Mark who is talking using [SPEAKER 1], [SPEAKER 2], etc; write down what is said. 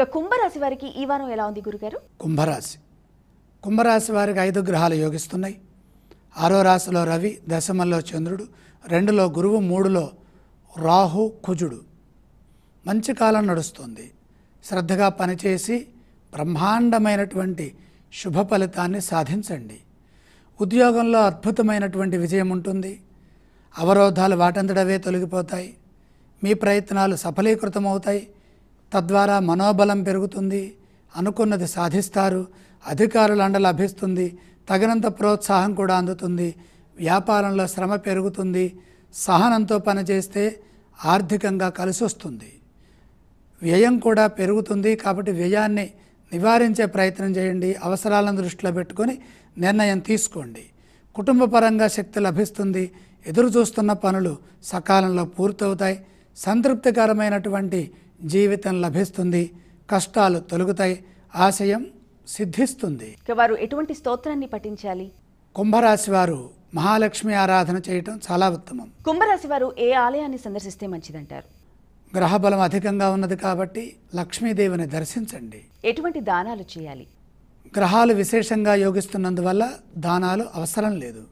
[SPEAKER 1] ఇక కుంభరాశి వారికి ఈ వారం ఎలా ఉంది గురుగారు
[SPEAKER 2] కుంభరాశి కుంభరాశి వారికి ఐదు గ్రహాలు యోగిస్తున్నాయి ఆరో రాశిలో రవి దశమంలో చంద్రుడు రెండులో గురువు మూడులో రాహు కుజుడు మంచి కాలం నడుస్తుంది శ్రద్ధగా పనిచేసి బ్రహ్మాండమైనటువంటి శుభ ఫలితాన్ని సాధించండి ఉద్యోగంలో అద్భుతమైనటువంటి విజయం ఉంటుంది అవరోధాలు వాటంతటవే తొలగిపోతాయి మీ ప్రయత్నాలు సఫలీకృతమవుతాయి తద్వారా మనోబలం పెరుగుతుంది అనుకున్నది సాధిస్తారు అధికారుల అండ లభిస్తుంది తగినంత ప్రోత్సాహం కూడా అందుతుంది వ్యాపారంలో శ్రమ పెరుగుతుంది సహనంతో పనిచేస్తే ఆర్థికంగా కలిసి వస్తుంది వ్యయం కూడా పెరుగుతుంది కాబట్టి వ్యయాన్ని నివారించే ప్రయత్నం చేయండి అవసరాలను దృష్టిలో పెట్టుకొని నిర్ణయం తీసుకోండి కుటుంబపరంగా శక్తి లభిస్తుంది ఎదురు చూస్తున్న పనులు సకాలంలో పూర్తవుతాయి సంతృప్తికరమైనటువంటి జీవితం లభిస్తుంది కష్టాలు తొలుగుతాయి ఆశయం సిద్ధిస్తుంది
[SPEAKER 1] వారు ఎటువంటి స్తోత్రాన్ని పఠించాలి
[SPEAKER 2] కుంభరాశి వారు మహాలక్ష్మి ఆరాధన చేయటం చాలా
[SPEAKER 1] ఉత్తమం కుంభరాశి వారు ఏ ఆలయాన్ని సందర్శిస్తే మంచిదంటారు
[SPEAKER 2] గ్రహబలం అధికంగా ఉన్నది కాబట్టి లక్ష్మీదేవిని దర్శించండి
[SPEAKER 1] ఎటువంటి దానాలు చేయాలి
[SPEAKER 2] గ్రహాలు విశేషంగా యోగిస్తున్నందువల్ల దానాలు అవసరం లేదు